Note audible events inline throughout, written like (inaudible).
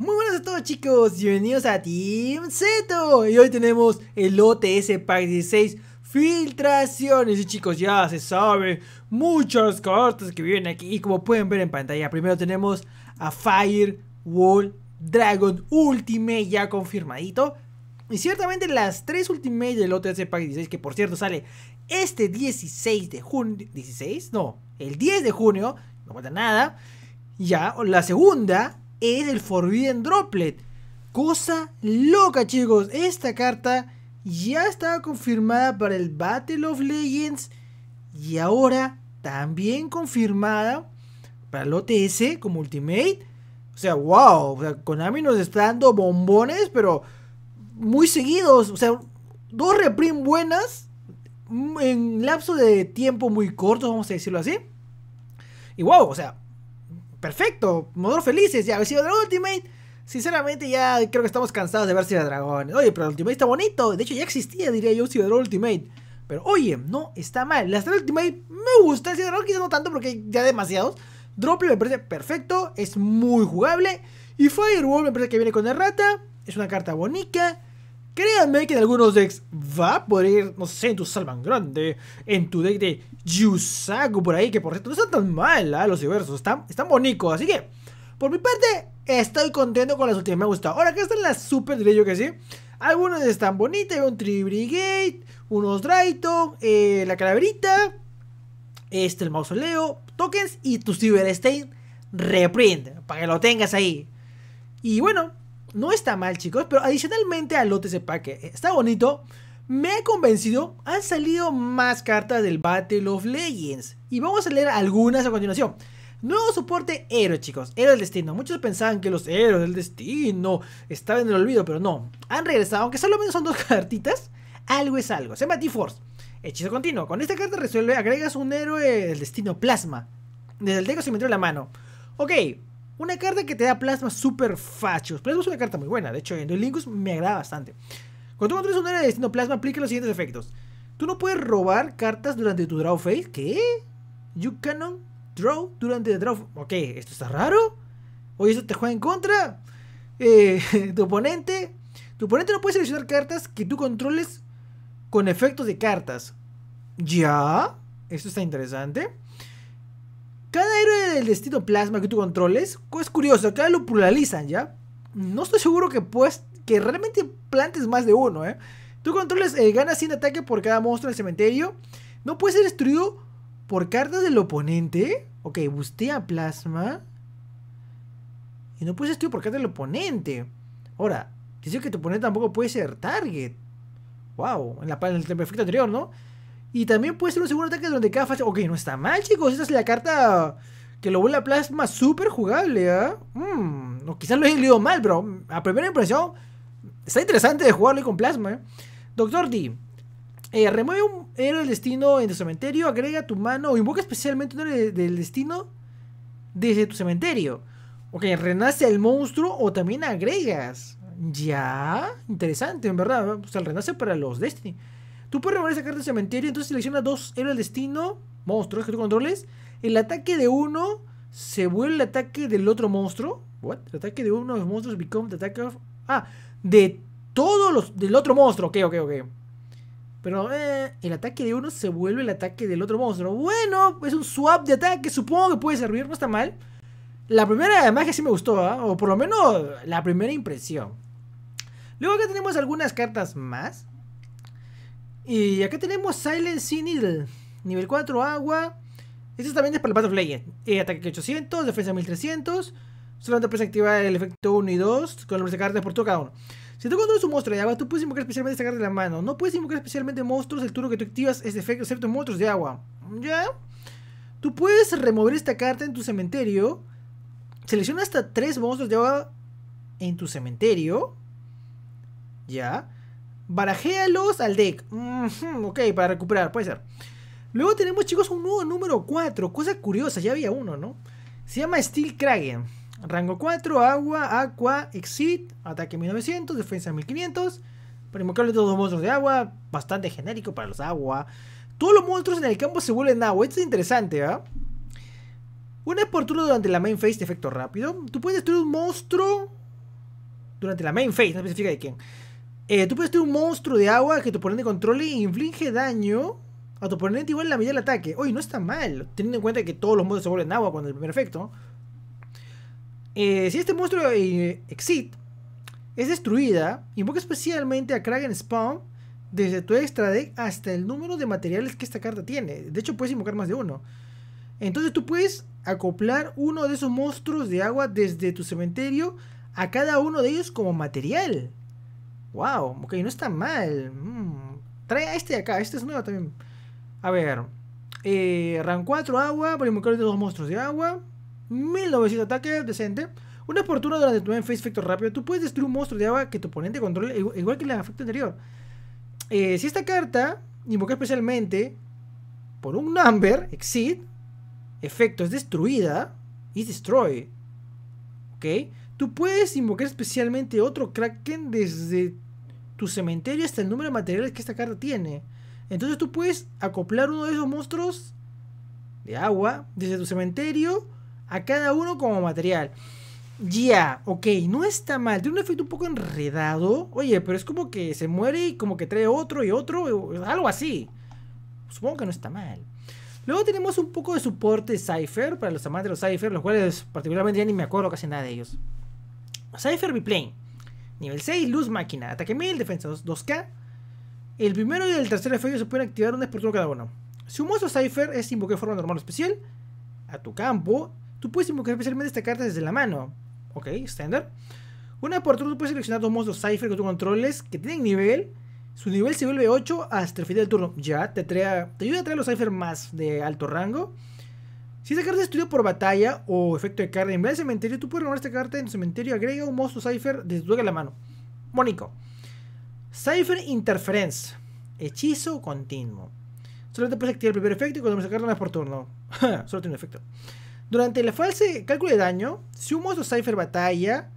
Muy buenas a todos chicos, bienvenidos a Team Zeto Y hoy tenemos el OTS Pack 16 Filtraciones Y chicos ya se sabe, muchas cartas que vienen aquí Y como pueden ver en pantalla, primero tenemos a Firewall Dragon Ultimate ya confirmadito y ciertamente las tres Ultimate del OTS Pack 16, que por cierto sale este 16 de junio, 16, no, el 10 de junio, no falta nada. Ya, la segunda es el Forbidden Droplet. Cosa loca, chicos. Esta carta ya estaba confirmada para el Battle of Legends y ahora también confirmada para el OTS como Ultimate. O sea, wow. O sea, Konami nos está dando bombones, pero muy seguidos. O sea, dos reprim buenas en lapso de tiempo muy corto, vamos a decirlo así. Y wow, o sea, perfecto, motor felices, ya ¡Había sido el Ultimate. Sinceramente ya creo que estamos cansados de ver si Dragones. Oye, pero el Ultimate está bonito. De hecho ya existía, diría yo, el Ultimate. Pero oye, no está mal. La del Ultimate me gusta, el Dragon quizás no tanto porque ya demasiados. ¡Drople! me parece perfecto, es muy jugable. Y Firewall me parece que viene con errata, es una carta bonita. Créanme que en algunos decks va a poder ir, no sé, en tu Salvan Grande, en tu deck de Yusaku por ahí, que por cierto no están tan mal ¿ah? los diversos, están, están bonitos. Así que, por mi parte, estoy contento con las últimas, me ha gustado. Ahora que están las super, diré yo que sí. Algunos están bonitas, un Tribrigate, unos Drayton, eh, la calaverita, este, el mausoleo, tokens y tu state reprint, para que lo tengas ahí. Y bueno, no está mal, chicos, pero adicionalmente a lote ese paque, eh, está bonito, me he convencido, han salido más cartas del Battle of Legends. Y vamos a leer algunas a continuación. Nuevo soporte héroe, chicos. Héroe del destino. Muchos pensaban que los héroes del destino estaban en el olvido, pero no. Han regresado, aunque solo menos son dos (laughs) cartitas. Algo es algo. Se llama T-Force. Hechizo continuo. Con esta carta resuelve, agregas un héroe del destino plasma. Desde el deck se metió en la mano. Ok, una carta que te da plasma super fachos. Plasma es una carta muy buena, de hecho en linkus me agrada bastante. Cuando tú controles un área de destino plasma, aplica los siguientes efectos. Tú no puedes robar cartas durante tu draw phase. ¿Qué? You cannot draw durante el draw. Ok, ¿esto está raro? Oye, ¿esto te juega en contra? Eh, (laughs) tu oponente. Tu oponente no puede seleccionar cartas que tú controles con efectos de cartas. ¿Ya? Esto está interesante. Cada héroe del destino plasma que tú controles es curioso, cada lo pluralizan, ¿ya? No estoy seguro que pues, que realmente plantes más de uno, ¿eh? Tú controles, eh, gana ganas 100 ataques por cada monstruo del cementerio. No puede ser destruido por cartas del oponente. Ok, bustea plasma. Y no puede ser destruido por cartas del oponente. Ahora, dice que tu oponente tampoco puede ser target. Wow, en, la, en el perfecto anterior, ¿no? Y también puede ser un segundo ataque durante cada fase. Ok, no está mal, chicos. Esta es la carta que lo vuelve a plasma súper jugable, ¿eh? quizás lo he leído mal, pero a primera impresión está interesante de jugarlo con plasma. ¿eh? Doctor D. Eh, remueve un héroe del destino en tu cementerio, agrega tu mano o invoca especialmente un héroe del destino desde tu cementerio. Ok, renace el monstruo o también agregas. Ya, interesante, en verdad. pues ¿eh? el renace para los Destiny. Tú puedes robar esa carta del cementerio, entonces selecciona dos héroes del destino, monstruos que tú controles. El ataque de uno se vuelve el ataque del otro monstruo. What? El ataque de uno de los monstruos become the attack of... Ah, de todos los... del otro monstruo. Ok, ok, ok. Pero eh, el ataque de uno se vuelve el ataque del otro monstruo. Bueno, es un swap de ataque. Supongo que puede servir, no está mal. La primera magia sí me gustó, ¿ah? o por lo menos la primera impresión. Luego acá tenemos algunas cartas más. Y acá tenemos Silent Sea Needle. Nivel 4, agua. Este también es para el Battle of Legend. Eh, ataque 800, defensa 1300. Solamente puedes activar el efecto 1 y 2 con la de carta por toca cada uno. Si tú controlas un monstruo de agua, tú puedes invocar especialmente esta carta de la mano. No puedes invocar especialmente monstruos el turno que tú activas este efecto, excepto monstruos de agua. ¿Ya? Tú puedes remover esta carta en tu cementerio. Selecciona hasta 3 monstruos de agua en tu cementerio. ¿Ya? Barajéalos al deck. ok, para recuperar, puede ser. Luego tenemos, chicos, un nuevo número 4. Cosa curiosa, ya había uno, ¿no? Se llama Steel Kraken Rango 4, agua, aqua, exit, ataque 1900, defensa 1500. para invocarle todos los monstruos de agua, bastante genérico para los agua. Todos los monstruos en el campo se vuelven agua. Esto es interesante, Una vez por turno durante la main phase de efecto rápido. Tú puedes destruir un monstruo durante la main phase, no especifica de quién. Eh, tú puedes tener un monstruo de agua que tu oponente controle e inflige daño a tu oponente igual en la medida del ataque. hoy no está mal, teniendo en cuenta que todos los monstruos se vuelven agua cuando el primer efecto. Eh, si este monstruo eh, Exit es destruida, invoca especialmente a Kraken Spawn desde tu extra deck hasta el número de materiales que esta carta tiene. De hecho, puedes invocar más de uno. Entonces tú puedes acoplar uno de esos monstruos de agua desde tu cementerio a cada uno de ellos como material. Wow, ok, no está mal. Mm, trae a este de acá, este es nuevo también. A ver. Eh, Ran 4 agua, Por de dos monstruos de agua. 1900 ataque, decente. Una fortuna durante tu face efecto rápido. Tú puedes destruir un monstruo de agua que tu oponente controle, igual que el efecto anterior. Eh, si esta carta, invoca especialmente por un number, exit, efecto es destruida, y destroy. ¿Ok? Tú puedes invocar especialmente otro Kraken desde tu cementerio hasta el número de materiales que esta carta tiene. Entonces tú puedes acoplar uno de esos monstruos de agua desde tu cementerio a cada uno como material. Ya, ok, no está mal. Tiene un efecto un poco enredado. Oye, pero es como que se muere y como que trae otro y otro, algo así. Supongo que no está mal. Luego tenemos un poco de soporte Cypher para los amantes de los Cypher, los cuales particularmente ya ni me acuerdo casi nada de ellos. Cypher Biplane. Nivel 6, Luz Máquina. Ataque 1000, defensa 2K. El primero y el tercer efecto se pueden activar una vez por turno cada uno. Si un monstruo Cypher es invocado de forma normal o especial a tu campo, tú puedes invocar especialmente esta carta desde la mano. Ok, estándar. Una vez por turno tú puedes seleccionar dos monstruos Cypher que tú controles que tienen nivel. Su nivel se vuelve 8 hasta el final del turno. Ya, te, trae, te ayuda a traer los Cypher más de alto rango. Si esta carta es por batalla o efecto de carga en vez de cementerio, tú puedes renovar esta carta en tu cementerio. Agrega un monstruo Cypher desde la mano. Mónico. Cypher Interference. Hechizo continuo. Solo te puedes activar el primer efecto y cuando sacar una vez por turno. (laughs) Solo tiene un efecto. Durante la fase cálculo de daño, si un monstruo Cypher batalla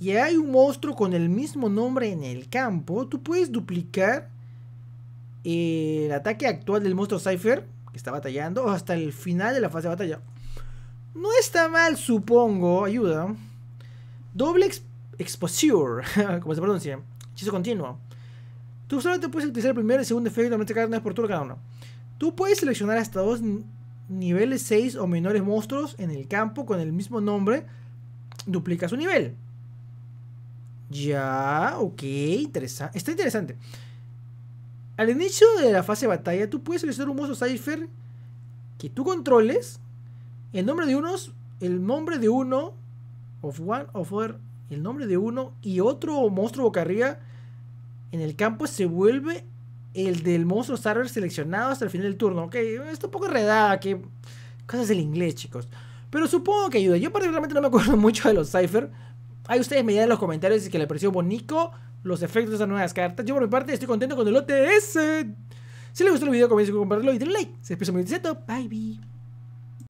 y hay un monstruo con el mismo nombre en el campo, tú puedes duplicar el ataque actual del monstruo Cypher que está batallando, hasta el final de la fase de batalla. No está mal, supongo, ayuda. Doble exposure, (laughs) como se pronuncia, hechizo continuo. Tú solamente puedes utilizar el primer y segundo efecto, normalmente este cada es por turno cada uno. Tú puedes seleccionar hasta dos niveles 6 o menores monstruos en el campo con el mismo nombre, duplica su nivel. Ya, ok, está interesante. Al inicio de la fase de batalla, tú puedes seleccionar un monstruo Cypher que tú controles. El nombre de unos, el nombre de uno, of one, of el nombre de uno y otro monstruo boca arriba en el campo se vuelve el del monstruo cypher seleccionado hasta el final del turno. Ok, es un poco redada que cosas del inglés, chicos. Pero supongo que ayuda. Yo particularmente no me acuerdo (laughs) mucho de los Cypher. Ahí ustedes me dirán en los comentarios si que le pareció bonito los efectos de esas nuevas cartas. Yo por mi parte estoy contento con el OTS. Si les gustó el video, comiencen a compartirlo y denle like. Se despide mi Bye, bye.